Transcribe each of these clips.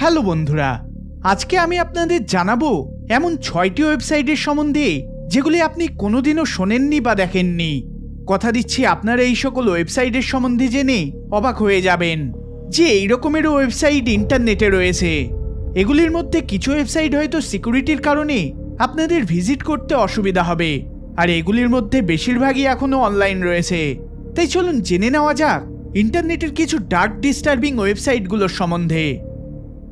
hello বন্ধুরা আজকে আমি আপনাদের জানাবো এমন ছয়টি ওয়েবসাইটের সম্বন্ধে যেগুলি আপনি কোনোদিনও শোনেননি বা দেখেননি কথা দিচ্ছি আপনারা এই সকল ওয়েবসাইটের সম্বন্ধে জেনে অবাক হয়ে যাবেন যে এই রকমেরও ওয়েবসাইট ইন্টারনেটে রয়েছে এগুলির মধ্যে কিছু ওয়েবসাইট হয়তো সিকিউরিটির কারণে আপনাদের ভিজিট করতে অসুবিধা হবে আর এগুলির মধ্যে বেশিরভাগই এখনও অনলাইন রয়েছে তাই চলুন জেনে নেওয়া যাক ইন্টারনেটের কিছু ডার্ক ডিস্টার্বিং ওয়েবসাইটগুলোর সম্বন্ধে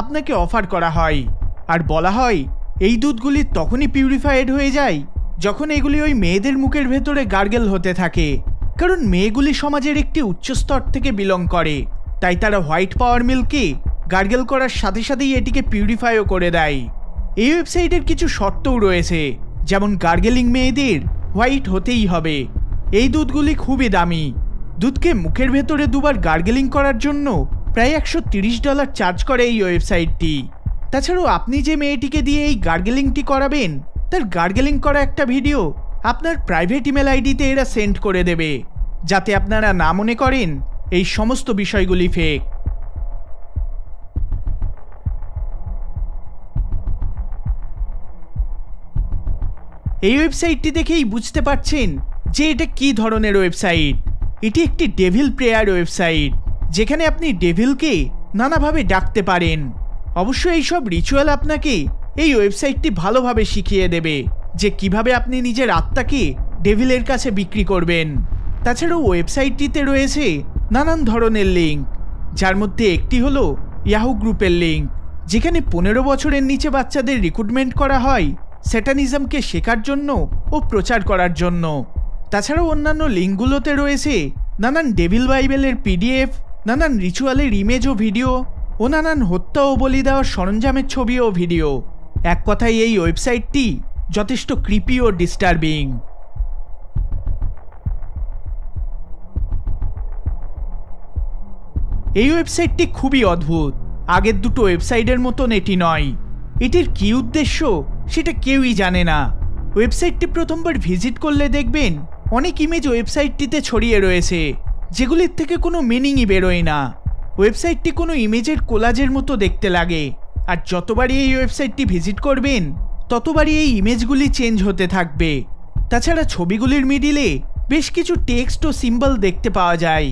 আপনাকে অফার করা হয় আর বলা হয় এই দুধগুলি তখনই পিউরিফাইড হয়ে যায় যখন এগুলি ওই মেয়েদের মুখের ভেতরে গার্গেল হতে থাকে কারণ মেয়েগুলি সমাজের একটি উচ্চস্তর থেকে বিলং করে তাই তারা হোয়াইট পাওয়ার মিলকে গার্গেল করার সাথে সাথেই এটিকে পিউরিফাইও করে দেয় এই ওয়েবসাইটের কিছু শর্তও রয়েছে যেমন গার্গেলিং মেয়েদের হোয়াইট হতেই হবে এই দুধগুলি খুবই দামি দুধকে মুখের ভেতরে দুবার গার্গেলিং করার জন্য প্রায় একশো ডলার চার্জ করে এই ওয়েবসাইটটি তাছাড়াও আপনি যে মেয়েটিকে দিয়ে এই গার্গেলিংটি করাবেন তার গার্গেলিং করা একটা ভিডিও আপনার প্রাইভেট ইমেল আইডিতে এরা সেন্ড করে দেবে যাতে আপনারা না মনে করেন এই সমস্ত বিষয়গুলি ফেক এই ওয়েবসাইটটি দেখেই বুঝতে পারছেন যে এটা কি ধরনের ওয়েবসাইট এটি একটি ডেভিল প্রেয়ার ওয়েবসাইট যেখানে আপনি ডেভিলকে নানাভাবে ডাকতে পারেন অবশ্য এইসব রিচুয়াল আপনাকে এই ওয়েবসাইটটি ভালোভাবে শিখিয়ে দেবে যে কিভাবে আপনি নিজের আত্মাকে ডেভিলের কাছে বিক্রি করবেন তাছাড়াও ওয়েবসাইটটিতে রয়েছে নানান ধরনের লিঙ্ক যার মধ্যে একটি হল ইয়াহু গ্রুপের লিঙ্ক যেখানে পনেরো বছরের নিচে বাচ্চাদের রিক্রুটমেন্ট করা হয় স্যাটানিজমকে শেখার জন্য ও প্রচার করার জন্য তাছাড়াও অন্যান্য লিঙ্কগুলোতে রয়েছে নানান ডেভিল বাইবেলের পিডিএফ নানান রিচুয়ালের ইমেজ ও ভিডিও ও নানান হত্যা ও বলি দেওয়ার সরঞ্জামের ছবি ও ভিডিও এক কথায় এই ওয়েবসাইটটি যথেষ্ট কৃপি ও ডিস্টার্বিং এই ওয়েবসাইটটি খুবই অদ্ভুত আগের দুটো ওয়েবসাইটের মতন এটি নয় এটির কি উদ্দেশ্য সেটা কেউই জানে না ওয়েবসাইটটি প্রথমবার ভিজিট করলে দেখবেন অনেক ইমেজ ওয়েবসাইটটিতে ছড়িয়ে রয়েছে যেগুলির থেকে কোনো মিনিংই বেরোয় না ওয়েবসাইটটি কোনো ইমেজের কোলাজের মতো দেখতে লাগে আর যতবারই এই ওয়েবসাইটটি ভিজিট করবেন ততবারই এই ইমেজগুলি চেঞ্জ হতে থাকবে তাছাড়া ছবিগুলির মিডিলে বেশ কিছু টেক্সট ও সিম্বল দেখতে পাওয়া যায়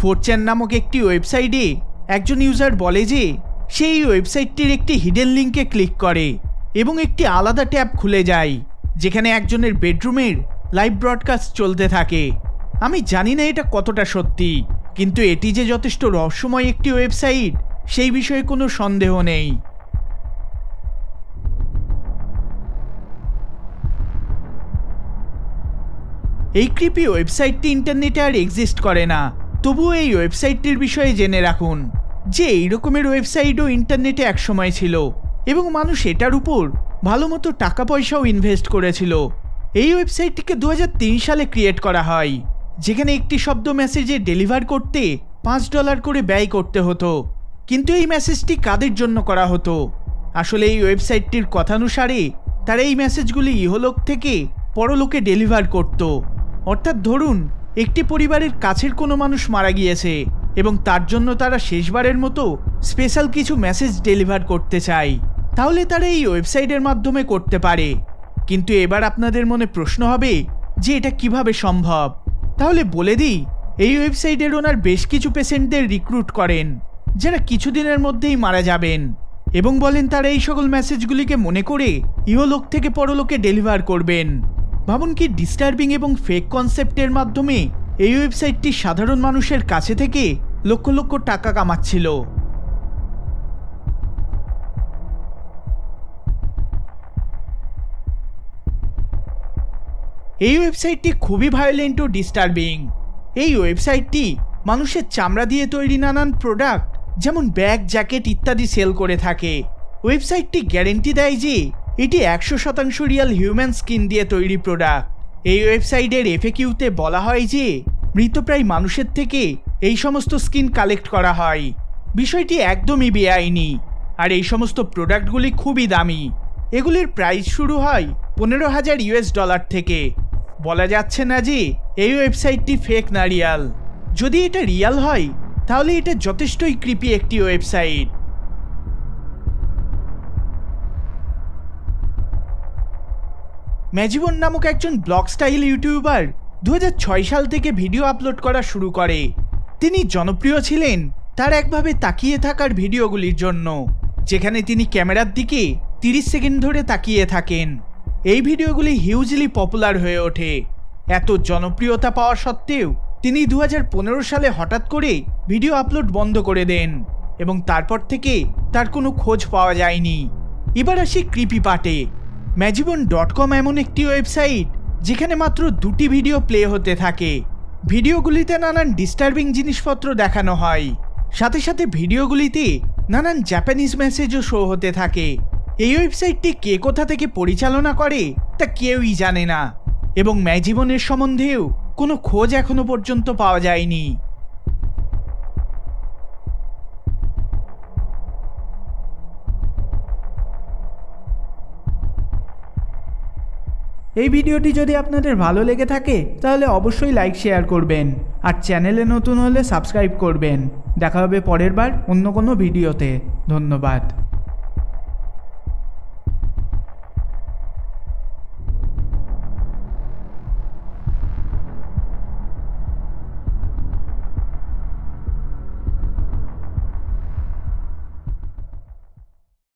ফোরচ্যান নামক একটি ওয়েবসাইটে একজন ইউজার বলে যে সেই ওয়েবসাইটটির একটি হিডেন লিঙ্কে ক্লিক করে এবং একটি আলাদা ট্যাব খুলে যায় যেখানে একজনের বেডরুমের লাইভ ব্রডকাস্ট চলতে থাকে আমি জানি না এটা কতটা সত্যি কিন্তু এটি যে যথেষ্ট রহস্যময় একটি ওয়েবসাইট সেই বিষয়ে কোনো সন্দেহ নেই এই কৃপি ওয়েবসাইটটি ইন্টারনেটে আর এক্সিস্ট করে না তবুও এই ওয়েবসাইটটির বিষয়ে জেনে রাখুন যে এই রকমের ওয়েবসাইটও ইন্টারনেটে একসময় ছিল এবং মানুষ এটার উপর ভালো মতো টাকা পয়সাও ইনভেস্ট করেছিল এই ওয়েবসাইটটিকে দু সালে ক্রিয়েট করা হয় যেখানে একটি শব্দ মেসেজে ডেলিভার করতে পাঁচ ডলার করে ব্যয় করতে হতো কিন্তু এই মেসেজটি কাদের জন্য করা হতো আসলে এই ওয়েবসাইটটির কথানুসারে তারা এই মেসেজগুলি ইহলোক থেকে পরলোকে ডেলিভার করত অর্থাৎ ধরুন একটি পরিবারের কাছের কোনো মানুষ মারা গিয়েছে এবং তার জন্য তারা শেষবারের মতো স্পেশাল কিছু মেসেজ ডেলিভার করতে চায় তাহলে তারা এই ওয়েবসাইটের মাধ্যমে করতে পারে কিন্তু এবার আপনাদের মনে প্রশ্ন হবে যে এটা কিভাবে সম্ভব তাহলে বলে দিই এই ওয়েবসাইটের ওনার বেশ কিছু পেশেন্টদের রিক্রুট করেন যারা কিছুদিনের মধ্যেই মারা যাবেন এবং বলেন তারা এই সকল মেসেজগুলিকে মনে করে ইহলোক থেকে পরলোকে ডেলিভার করবেন ভাবুন কি ডিস্টার্বিং এবং ফেক কনসেপ্টের মাধ্যমে এই ওয়েবসাইটটি সাধারণ মানুষের কাছে থেকে লক্ষ লক্ষ টাকা কামাচ্ছিল এই ওয়েবসাইটটি খুবই ভায়োলেন্ট ও ডিস্টার্বিং এই ওয়েবসাইটটি মানুষের চামড়া দিয়ে তৈরি নানান প্রোডাক্ট যেমন ব্যাগ জ্যাকেট ইত্যাদি সেল করে থাকে ওয়েবসাইটটি গ্যারেন্টি দেয় যে এটি একশো শতাংশ রিয়াল হিউম্যান স্কিন দিয়ে তৈরি প্রোডাক্ট এই ওয়েবসাইটের এফএকিউতে বলা হয় যে মৃতপ্রায় মানুষের থেকে এই সমস্ত স্কিন কালেক্ট করা হয় বিষয়টি একদমই বেআইনি আর এই সমস্ত প্রোডাক্টগুলি খুবই দামি এগুলির প্রাইস শুরু হয় পনেরো হাজার ইউএস ডলার থেকে বলা যাচ্ছে না যে এই ওয়েবসাইটটি ফেক না রিয়াল যদি এটা রিয়াল হয় তাহলে এটা যথেষ্টই কৃপি একটি ওয়েবসাইট ম্যাজিবন নামক একজন ব্লগ স্টাইল ইউটিউবার দু সাল থেকে ভিডিও আপলোড করা শুরু করে তিনি জনপ্রিয় ছিলেন তার একভাবে তাকিয়ে থাকার ভিডিওগুলির জন্য যেখানে তিনি ক্যামেরার দিকে তিরিশ সেকেন্ড ধরে তাকিয়ে থাকেন এই ভিডিওগুলি হিউজলি পপুলার হয়ে ওঠে এত জনপ্রিয়তা পাওয়া সত্ত্বেও তিনি দু সালে হঠাৎ করে ভিডিও আপলোড বন্ধ করে দেন এবং তারপর থেকে তার কোনো খোঁজ পাওয়া যায়নি এবার আসি কৃপি পাটে ম্যাজিবন ডট কম এমন একটি ওয়েবসাইট যেখানে মাত্র দুটি ভিডিও প্লে হতে থাকে ভিডিওগুলিতে নানান ডিস্টার্বিং জিনিসপত্র দেখানো হয় সাথে সাথে ভিডিওগুলিতে নানান জাপানিজ মেসেজও শো হতে থাকে এই ওয়েবসাইটটি কে কোথা থেকে পরিচালনা করে তা কেউই জানে না এবং ম্যাজীবনের সম্বন্ধেও কোনো খোঁজ এখনো পর্যন্ত পাওয়া যায়নি এই ভিডিওটি যদি আপনাদের ভালো লেগে থাকে তাহলে অবশ্যই লাইক শেয়ার করবেন আর চ্যানেলে নতুন হলে সাবস্ক্রাইব করবেন দেখা হবে পরের বার অন্য কোনো ভিডিওতে ধন্যবাদ